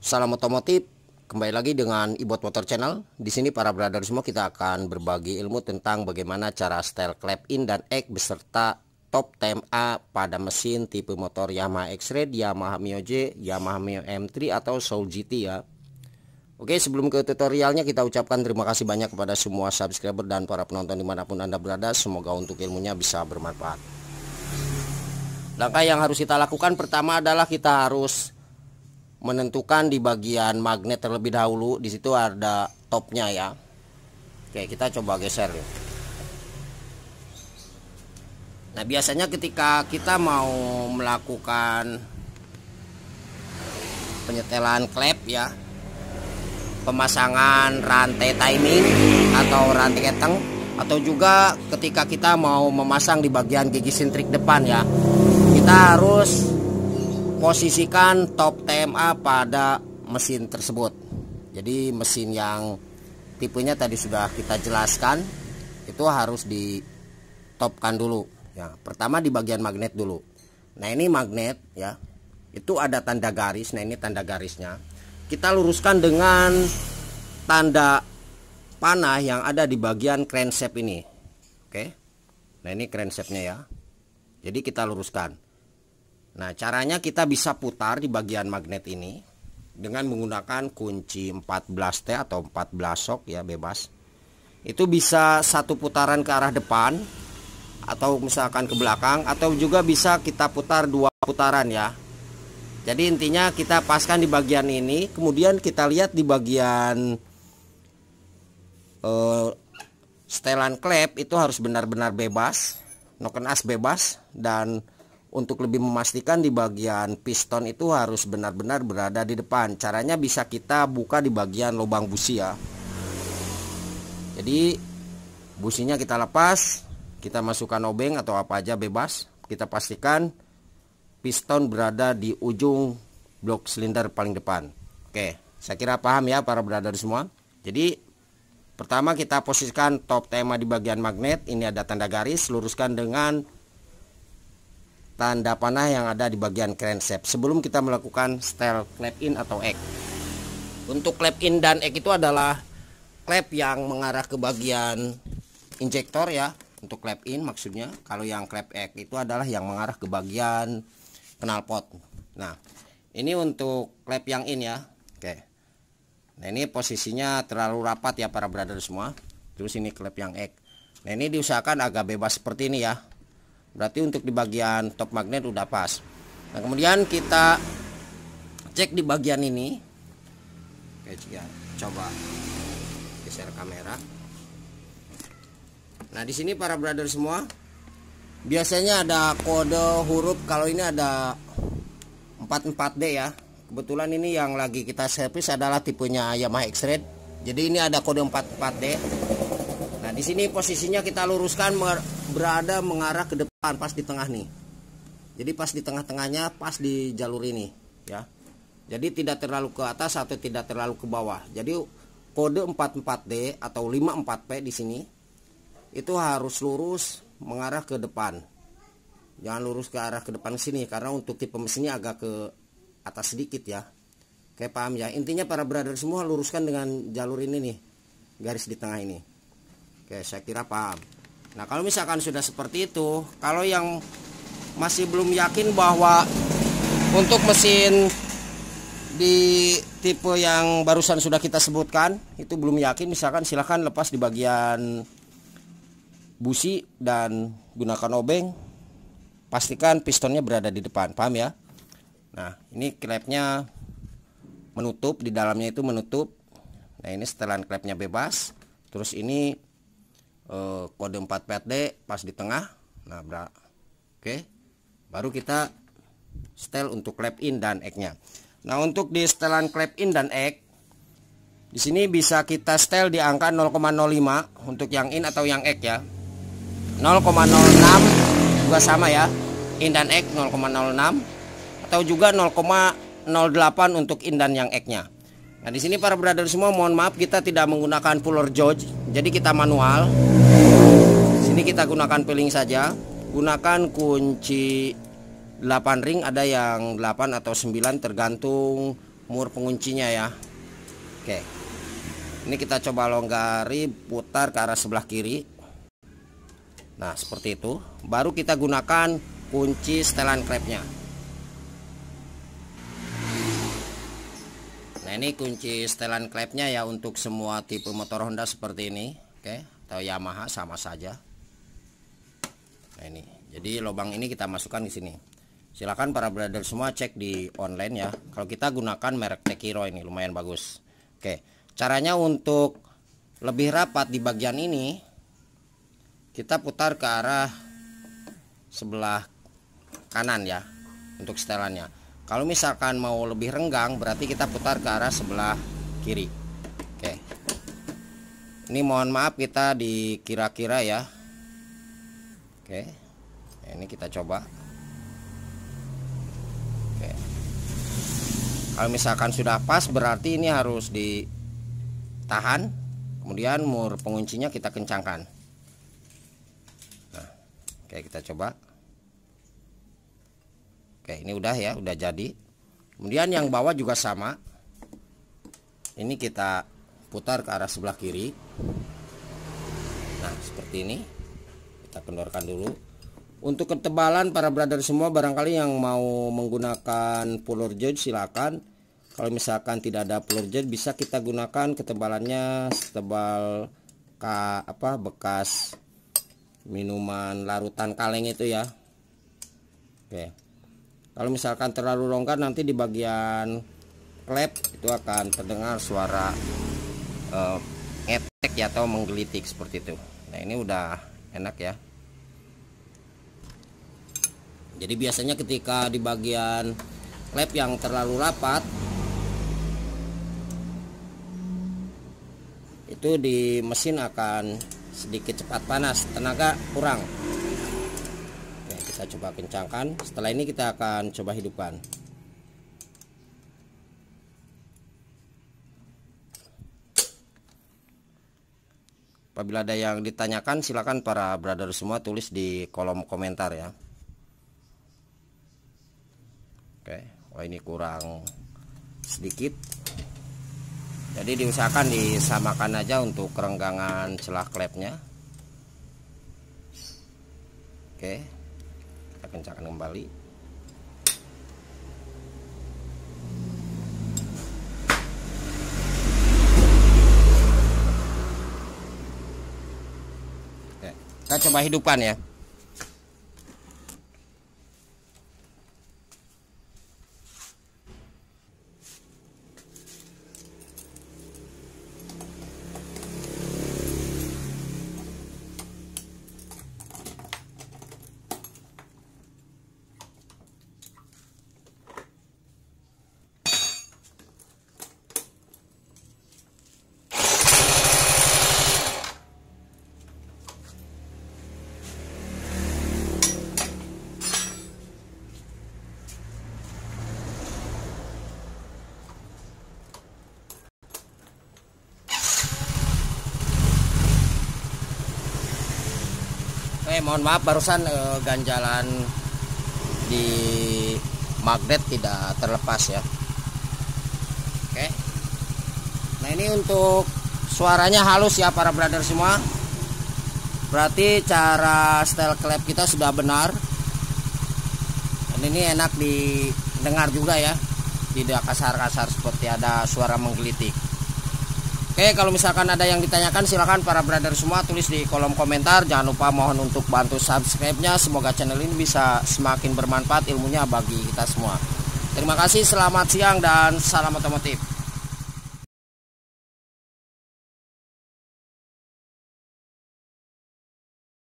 Salam otomotif, kembali lagi dengan Ibot Motor Channel. Di sini para brother semua kita akan berbagi ilmu tentang bagaimana cara style clap in dan egg beserta top a pada mesin tipe motor Yamaha X-Ray, Yamaha Mio J, Yamaha Mio M3 atau Soul GT ya. Oke sebelum ke tutorialnya kita ucapkan terima kasih banyak kepada semua subscriber dan para penonton dimanapun anda berada Semoga untuk ilmunya bisa bermanfaat Langkah yang harus kita lakukan pertama adalah kita harus menentukan di bagian magnet terlebih dahulu di situ ada topnya ya Oke kita coba geser ya. Nah biasanya ketika kita mau melakukan penyetelan klep ya pemasangan rantai timing atau rantai keteng atau juga ketika kita mau memasang di bagian gigi sintrik depan ya kita harus posisikan top TMA pada mesin tersebut jadi mesin yang tipenya tadi sudah kita jelaskan itu harus di topkan dulu ya pertama di bagian magnet dulu nah ini magnet ya itu ada tanda garis nah ini tanda garisnya kita luruskan dengan tanda panah yang ada di bagian crankshaft ini oke nah ini krensepnya ya jadi kita luruskan Nah, caranya kita bisa putar di bagian magnet ini dengan menggunakan kunci 14T atau 14 sok ya, bebas. Itu bisa satu putaran ke arah depan atau misalkan ke belakang atau juga bisa kita putar dua putaran ya. Jadi intinya kita paskan di bagian ini, kemudian kita lihat di bagian uh, setelan klep itu harus benar-benar bebas, noken as bebas dan untuk lebih memastikan di bagian piston itu harus benar-benar berada di depan caranya bisa kita buka di bagian lubang busi ya jadi businya kita lepas kita masukkan obeng atau apa aja bebas kita pastikan piston berada di ujung blok silinder paling depan oke saya kira paham ya para brother semua jadi pertama kita posisikan top tema di bagian magnet ini ada tanda garis luruskan dengan tanda panah yang ada di bagian crankshaft sebelum kita melakukan style clap in atau egg. Untuk clap in dan egg itu adalah clap yang mengarah ke bagian injektor ya. Untuk clap in maksudnya kalau yang clap egg itu adalah yang mengarah ke bagian knalpot. Nah, ini untuk clap yang in ya. Oke. Nah, ini posisinya terlalu rapat ya para brother semua. Terus ini clap yang egg. Nah, ini diusahakan agak bebas seperti ini ya berarti untuk di bagian top magnet udah pas nah kemudian kita cek di bagian ini oke ya coba geser kamera nah di sini para brother semua biasanya ada kode huruf kalau ini ada 44D ya kebetulan ini yang lagi kita servis adalah tipenya Yamaha x red jadi ini ada kode 44D di sini posisinya kita luruskan berada mengarah ke depan pas di tengah nih. Jadi pas di tengah-tengahnya pas di jalur ini ya. Jadi tidak terlalu ke atas atau tidak terlalu ke bawah. Jadi kode 44D atau 54P di sini itu harus lurus mengarah ke depan. Jangan lurus ke arah ke depan sini karena untuk tipe mesinnya agak ke atas sedikit ya. Oke paham ya. Intinya para brother semua luruskan dengan jalur ini nih. Garis di tengah ini. Oke, saya kira paham. Nah, kalau misalkan sudah seperti itu, kalau yang masih belum yakin bahwa untuk mesin di tipe yang barusan sudah kita sebutkan itu belum yakin misalkan silahkan lepas di bagian busi dan gunakan obeng pastikan pistonnya berada di depan paham ya nah ini klepnya menutup di dalamnya itu menutup nah ini setelan klepnya bebas terus ini Eh, kode 4 PD pas di tengah nah bra oke baru kita setel untuk clap in dan egg nya nah untuk di setelan clap in dan egg di sini bisa kita setel di angka 0,05 untuk yang in atau yang egg ya 0,06 juga sama ya in dan egg 0,06 atau juga 0,08 untuk in dan yang egg nya Nah di sini para brother semua mohon maaf kita tidak menggunakan puller George, jadi kita manual. Di sini kita gunakan peeling saja. Gunakan kunci 8 ring ada yang 8 atau 9 tergantung mur penguncinya ya. Oke. Ini kita coba longgari putar ke arah sebelah kiri. Nah, seperti itu. Baru kita gunakan kunci setelan klepnya. nah ini kunci setelan klepnya ya untuk semua tipe motor Honda seperti ini oke okay. atau Yamaha sama saja nah ini jadi lubang ini kita masukkan di sini Silakan para brother semua cek di online ya kalau kita gunakan merek Tekiro ini lumayan bagus oke okay. caranya untuk lebih rapat di bagian ini kita putar ke arah sebelah kanan ya untuk setelannya kalau misalkan mau lebih renggang berarti kita putar ke arah sebelah kiri oke ini mohon maaf kita dikira-kira ya oke nah, ini kita coba oke kalau misalkan sudah pas berarti ini harus ditahan kemudian mur penguncinya kita kencangkan nah, oke kita coba Oke, ini udah ya, udah jadi. Kemudian yang bawah juga sama. Ini kita putar ke arah sebelah kiri. Nah, seperti ini. Kita kendorkan dulu. Untuk ketebalan para brother semua barangkali yang mau menggunakan puller jet silakan. Kalau misalkan tidak ada puller jet bisa kita gunakan ketebalannya setebal ka, apa bekas minuman larutan kaleng itu ya. Oke kalau misalkan terlalu longgar nanti di bagian klep itu akan terdengar suara uh, ya atau menggelitik seperti itu nah ini udah enak ya jadi biasanya ketika di bagian klep yang terlalu rapat itu di mesin akan sedikit cepat panas tenaga kurang kita coba kencangkan setelah ini kita akan coba hidupkan apabila ada yang ditanyakan silakan para brother semua tulis di kolom komentar ya oke oh ini kurang sedikit jadi diusahakan disamakan aja untuk kerenggangan celah klepnya oke okay kita kencangkan kembali Oke, kita coba hidupkan ya eh mohon maaf barusan eh, ganjalan di magnet tidak terlepas ya oke nah ini untuk suaranya halus ya para brother semua berarti cara style clap kita sudah benar dan ini enak didengar juga ya tidak kasar-kasar seperti ada suara menggelitik Oke, kalau misalkan ada yang ditanyakan silahkan para brother semua tulis di kolom komentar. Jangan lupa mohon untuk bantu subscribe-nya. Semoga channel ini bisa semakin bermanfaat ilmunya bagi kita semua. Terima kasih, selamat siang dan salam otomotif.